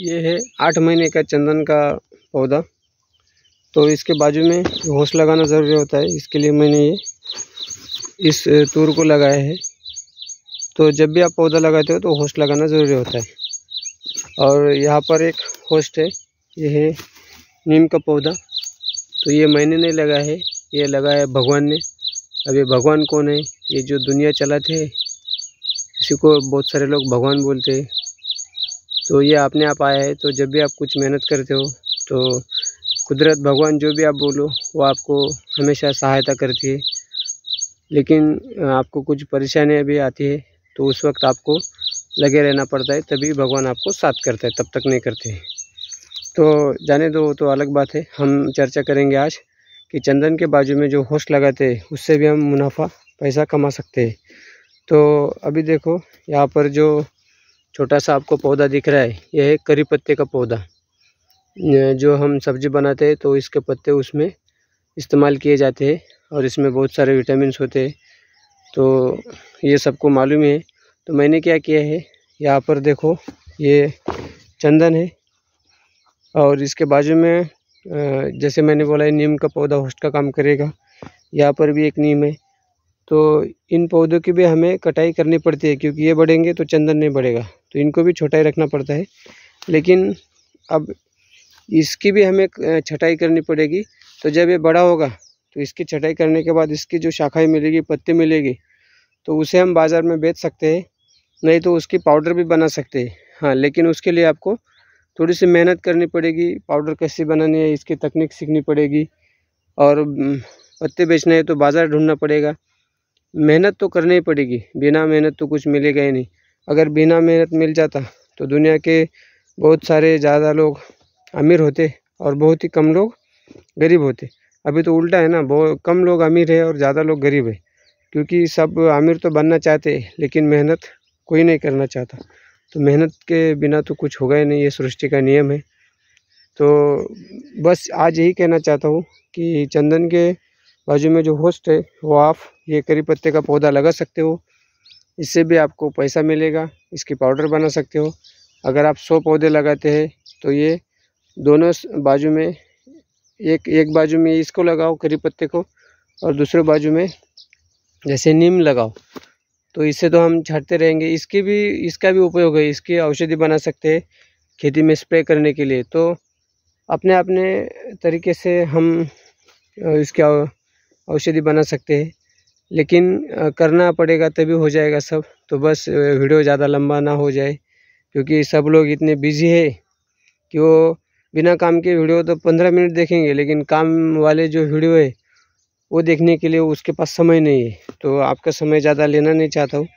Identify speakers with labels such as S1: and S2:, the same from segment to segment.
S1: ये है आठ महीने का चंदन का पौधा तो इसके बाजू में घोंस लगाना ज़रूरी होता है इसके लिए मैंने ये इस तूर को लगाया है तो जब भी आप पौधा लगाते हो तो होस्ट लगाना ज़रूरी होता है और यहाँ पर एक होस्ट है ये है नीम का पौधा तो ये मैंने नहीं लगाया है ये लगाया है भगवान ने अब ये भगवान कौन है ये जो दुनिया चलाते हैं इसी को बहुत सारे लोग भगवान बोलते हैं तो ये अपने आप आया है तो जब भी आप कुछ मेहनत करते हो तो कुदरत भगवान जो भी आप बोलो वो आपको हमेशा सहायता करती है लेकिन आपको कुछ परेशानियाँ भी आती है तो उस वक्त आपको लगे रहना पड़ता है तभी भगवान आपको साथ करता है तब तक नहीं करते तो जाने दो तो अलग बात है हम चर्चा करेंगे आज कि चंदन के बाजू में जो होस्ट लगाते हैं उससे भी हम मुनाफा पैसा कमा सकते हैं तो अभी देखो यहाँ पर जो छोटा सा आपको पौधा दिख रहा है यह है करी पत्ते का पौधा जो हम सब्जी बनाते हैं तो इसके पत्ते उसमें इस्तेमाल किए जाते हैं और इसमें बहुत सारे विटामिन होते हैं तो ये सबको मालूम है तो मैंने क्या किया है यहाँ पर देखो ये चंदन है और इसके बाजू में जैसे मैंने बोला है नीम का पौधा होस्ट का काम करेगा यहाँ पर भी एक नीम है तो इन पौधों की भी हमें कटाई करनी पड़ती है क्योंकि ये बढ़ेंगे तो चंदन नहीं बढ़ेगा तो इनको भी छोटा ही रखना पड़ता है लेकिन अब इसकी भी हमें छटाई करनी पड़ेगी तो जब ये बड़ा होगा तो इसकी छटाई करने के बाद इसकी जो शाखाएँ मिलेगी पत्ते मिलेगी तो उसे हम बाज़ार में बेच सकते हैं नहीं तो उसकी पाउडर भी बना सकते हैं हाँ लेकिन उसके लिए आपको थोड़ी सी मेहनत करनी पड़ेगी पाउडर कैसे बनानी है इसकी तकनीक सीखनी पड़ेगी और हम्म, पत्ते बेचने हैं तो बाज़ार ढूंढना पड़ेगा मेहनत तो करनी पड़ेगी बिना मेहनत तो कुछ मिलेगा ही नहीं अगर बिना मेहनत मिल जाता तो दुनिया के बहुत सारे ज़्यादा लोग अमीर होते और बहुत ही कम लोग गरीब होते अभी तो उल्टा है ना बहुत कम लोग अमीर है और ज़्यादा लोग गरीब है क्योंकि सब अमीर तो बनना चाहते लेकिन मेहनत कोई नहीं करना चाहता तो मेहनत के बिना तो कुछ होगा ही नहीं ये सृष्टि का नियम है तो बस आज यही कहना चाहता हूँ कि चंदन के बाजू में जो होस्ट है वो आप ये करी पत्ते का पौधा लगा सकते हो इससे भी आपको पैसा मिलेगा इसकी पाउडर बना सकते हो अगर आप सौ पौधे लगाते हैं तो ये दोनों बाजू में एक एक बाजू में इसको लगाओ करी पत्ते को और दूसरे बाजू में जैसे नीम लगाओ तो इससे तो हम छाटते रहेंगे इसकी भी इसका भी उपयोग है इसकी औषधि बना सकते हैं खेती में स्प्रे करने के लिए तो अपने अपने तरीके से हम इसका औषधि बना सकते हैं लेकिन करना पड़ेगा तभी हो जाएगा सब तो बस वीडियो ज़्यादा लंबा ना हो जाए क्योंकि सब लोग इतने बिजी है कि वो बिना काम के वीडियो तो पंद्रह मिनट देखेंगे लेकिन काम वाले जो वीडियो है वो देखने के लिए उसके पास समय नहीं है तो आपका समय ज़्यादा लेना नहीं चाहता हूँ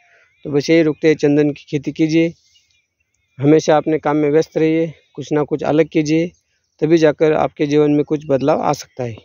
S1: तो बस यही रुकते हैं चंदन की खेती कीजिए हमेशा अपने काम में व्यस्त रहिए कुछ ना कुछ अलग कीजिए तभी जाकर आपके जीवन में कुछ बदलाव आ सकता है